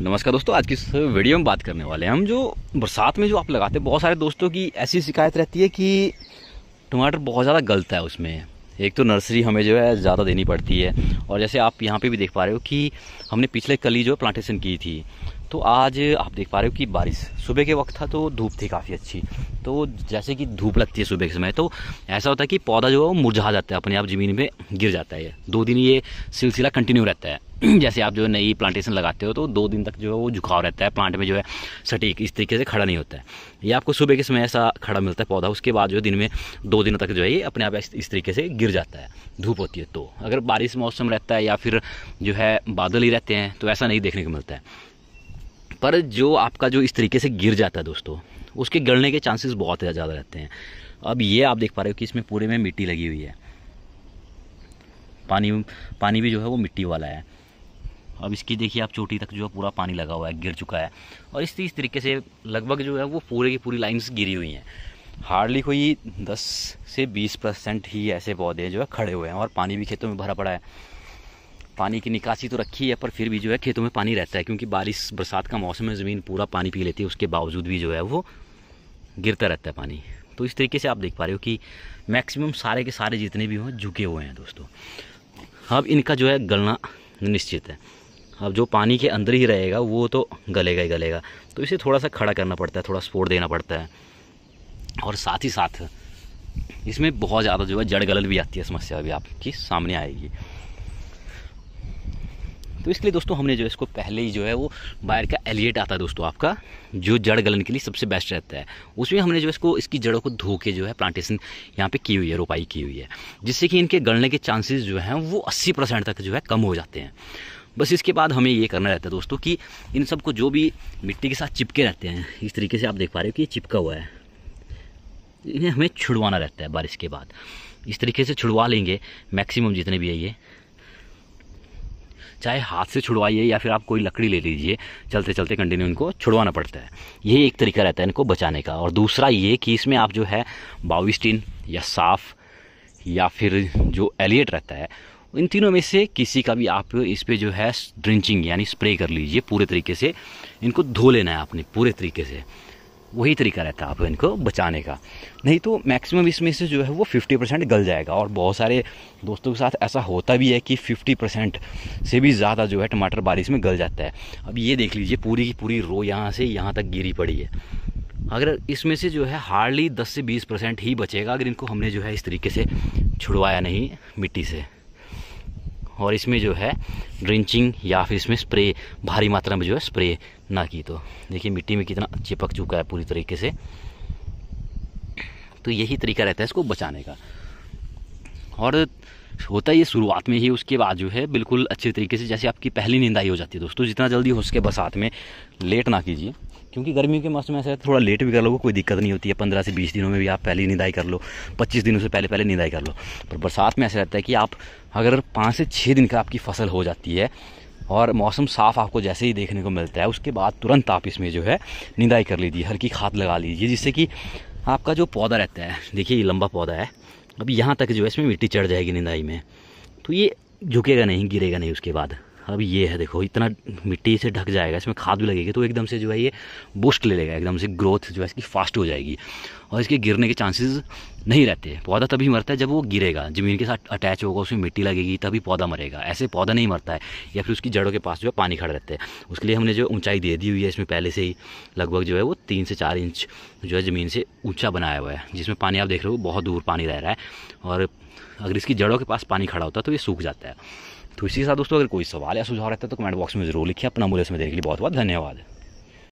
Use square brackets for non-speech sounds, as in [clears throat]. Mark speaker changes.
Speaker 1: नमस्कार दोस्तों आज की इस वीडियो में बात करने वाले हैं हम जो बरसात में जो आप लगाते हैं बहुत सारे दोस्तों की ऐसी शिकायत रहती है कि टमाटर बहुत ज़्यादा गलता है उसमें एक तो नर्सरी हमें जो है ज़्यादा देनी पड़ती है और जैसे आप यहाँ पे भी देख पा रहे हो कि हमने पिछले कल ही जो प्लांटेशन की थी तो आज आप देख पा रहे हो कि बारिश सुबह के वक्त था तो धूप थी काफ़ी अच्छी तो जैसे कि धूप लगती है सुबह के समय तो ऐसा होता है कि पौधा जो है वो मुरझा जाता है अपने आप ज़मीन में गिर जाता है दो दिन ये सिलसिला कंटिन्यू रहता है [clears throat] जैसे आप जो नई प्लांटेशन लगाते हो तो दो दिन तक जो है वो झुकाव रहता है प्लांट में जो है सटीक इस तरीके से खड़ा नहीं होता है ये आपको सुबह के समय ऐसा खड़ा मिलता है पौधा उसके बाद जो दिन में दो दिनों तक जो है ये अपने आप इस तरीके से गिर जाता है धूप होती है तो अगर बारिश मौसम रहता है या फिर जो है बादल ही रहते हैं तो ऐसा नहीं देखने को मिलता है पर जो आपका जो इस तरीके से गिर जाता है दोस्तों उसके गलने के चांसेस बहुत ज़्यादा रहते हैं अब ये आप देख पा रहे हो कि इसमें पूरे में मिट्टी लगी हुई है पानी पानी भी जो है वो मिट्टी वाला है अब इसकी देखिए आप चोटी तक जो है पूरा पानी लगा हुआ है गिर चुका है और इस इस तरीके से लगभग जो है वो पूरे की पूरी लाइन्स गिरी हुई हैं हार्डली कोई 10 से 20 परसेंट ही ऐसे पौधे जो है खड़े हुए हैं और पानी भी खेतों में भरा पड़ा है पानी की निकासी तो रखी है पर फिर भी जो है खेतों में पानी रहता है क्योंकि बारिश बरसात का मौसम है ज़मीन पूरा पानी पी लेती है उसके बावजूद भी जो है वो गिरता रहता है पानी तो इस तरीके से आप देख पा रहे हो कि मैक्सिमम सारे के सारे जितने भी हों झुके हुए हैं दोस्तों अब इनका जो है गलना निश्चित है अब जो पानी के अंदर ही रहेगा वो तो गलेगा ही गलेगा तो इसे थोड़ा सा खड़ा करना पड़ता है थोड़ा सपोर्ट देना पड़ता है और साथ ही साथ इसमें बहुत ज़्यादा जो है जड़ गलल भी आती है समस्या अभी आपकी सामने आएगी तो इसके लिए दोस्तों हमने जो है इसको पहले ही जो है वो बायर का एलिएट आता है दोस्तों आपका जो जड़ गलन के लिए सबसे बेस्ट रहता है उसमें हमने जो इसको इसकी जड़ों को धो के जो है प्लांटेशन यहाँ पे की हुई है रोपाई की हुई है जिससे कि इनके गलने के चांसेस जो हैं वो अस्सी परसेंट तक जो है कम हो जाते हैं बस इसके बाद हमें ये करना रहता है दोस्तों कि इन सबको जो भी मिट्टी के साथ चिपके रहते हैं इस तरीके से आप देख पा रहे हो कि ये चिपका हुआ है इन्हें हमें छुड़वाना रहता है बारिश के बाद इस तरीके से छुड़वा लेंगे मैक्सिमम जितने भी है ये चाहे हाथ से छुड़वाइए या फिर आप कोई लकड़ी ले लीजिए चलते चलते कंटिन्यू इनको छुड़वाना पड़ता है ये एक तरीका रहता है इनको बचाने का और दूसरा ये कि इसमें आप जो है बाविस्टिन या साफ या फिर जो एलियट रहता है इन तीनों में से किसी का भी आप इस पर जो है ड्रिंचिंग यानी स्प्रे कर लीजिए पूरे तरीके से इनको धो लेना है आपने पूरे तरीके से वही तरीका रहता है आप इनको बचाने का नहीं तो मैक्सिमम इसमें से जो है वो 50 परसेंट गल जाएगा और बहुत सारे दोस्तों के साथ ऐसा होता भी है कि 50 परसेंट से भी ज़्यादा जो है टमाटर बारिश में गल जाता है अब ये देख लीजिए पूरी की पूरी रो यहाँ से यहाँ तक गिरी पड़ी है अगर इसमें से जो है हार्डली 10 से 20 परसेंट ही बचेगा अगर इनको हमने जो है इस तरीके से छुड़वाया नहीं मिट्टी से और इसमें जो है ड्रिंचिंग या फिर इसमें स्प्रे भारी मात्रा में जो है स्प्रे ना की तो देखिए मिट्टी में कितना चिपक चुका है पूरी तरीके से तो यही तरीका रहता है इसको बचाने का और होता है ये शुरुआत में ही उसके बाद जो है बिल्कुल अच्छे तरीके से जैसे आपकी पहली निंदाई हो जाती है दोस्तों जितना जल्दी हो सके बसात में लेट ना कीजिए क्योंकि गर्मियों के मौसम ऐसा है थोड़ा लेट भी कर लो कोई दिक्कत नहीं होती है पंद्रह से बीस दिनों में भी आप पहले निदाई कर लो पच्चीस दिनों से पहले पहले निदाई कर लो पर बरसात में ऐसा रहता है कि आप अगर पाँच से छः दिन का आपकी फसल हो जाती है और मौसम साफ़ आपको जैसे ही देखने को मिलता है उसके बाद तुरंत आप इसमें जो है निदाई कर लीजिए हल्की खाद लगा लीजिए जिससे कि आपका जो पौधा रहता है देखिए ये लंबा पौधा है अब यहाँ तक जो है इसमें मिट्टी चढ़ जाएगी निदाई में तो ये झुकेगा नहीं गिरेगा नहीं उसके बाद अब ये है देखो इतना मिट्टी से ढक जाएगा इसमें खाद भी लगेगी तो एकदम से जो है ये बूस्ट ले लेगा एकदम से ग्रोथ जो है इसकी फास्ट हो जाएगी और इसके गिरने के चांसेस नहीं रहते पौधा तभी मरता है जब वो गिरेगा ज़मीन के साथ अटैच होगा उसमें मिट्टी लगेगी तभी पौधा मरेगा ऐसे पौधा नहीं मरता है या फिर उसकी जड़ों के पास जो है पानी खड़ा रहता है उसके लिए हमने जो ऊंचाई दे दी हुई है इसमें पहले से ही लगभग जो है वो तीन से चार इंच जो है ज़मीन से ऊँचा बनाया हुआ है जिसमें पानी आप देख रहे हो बहुत दूर पानी रह रहा है और अगर इसकी जड़ों के पास पानी खड़ा होता है तो ये सूख जाता है तो इसी के साथ दोस्तों अगर कोई सवाल या सुझाव रहता है तो कमेंट बॉक्स में जरूर लिखिए अपना मूल्य समय देने के लिए बहुत बहुत धन्यवाद